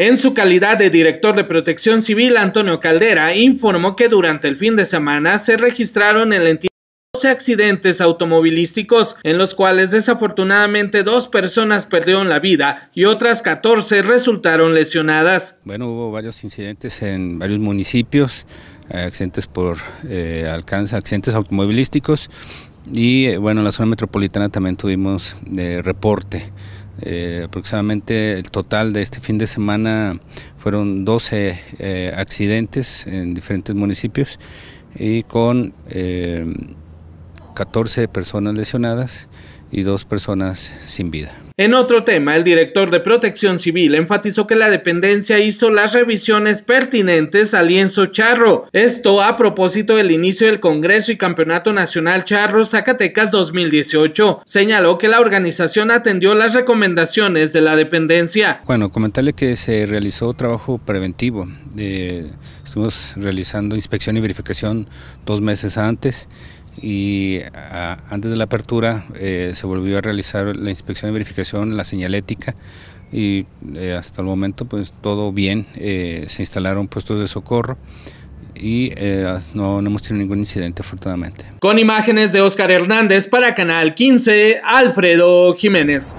En su calidad de director de Protección Civil, Antonio Caldera informó que durante el fin de semana se registraron en la entidad 12 accidentes automovilísticos, en los cuales desafortunadamente dos personas perdieron la vida y otras 14 resultaron lesionadas. Bueno, hubo varios incidentes en varios municipios, eh, accidentes por eh, alcance, accidentes automovilísticos y eh, bueno, en la zona metropolitana también tuvimos reporte. Eh, aproximadamente el total de este fin de semana fueron 12 eh, accidentes en diferentes municipios y con 14 eh, personas lesionadas y dos personas sin vida. En otro tema, el director de Protección Civil enfatizó que la dependencia hizo las revisiones pertinentes al lienzo charro. Esto a propósito del inicio del Congreso y Campeonato Nacional Charro Zacatecas 2018. Señaló que la organización atendió las recomendaciones de la dependencia. Bueno, comentarle que se realizó trabajo preventivo. estuvimos realizando inspección y verificación dos meses antes y antes de la apertura eh, se volvió a realizar la inspección y verificación, la señalética y eh, hasta el momento pues todo bien, eh, se instalaron puestos de socorro y no, hemos tenido ningún incidente afortunadamente. Con imágenes de Oscar Hernández para Canal 15, Alfredo Jiménez.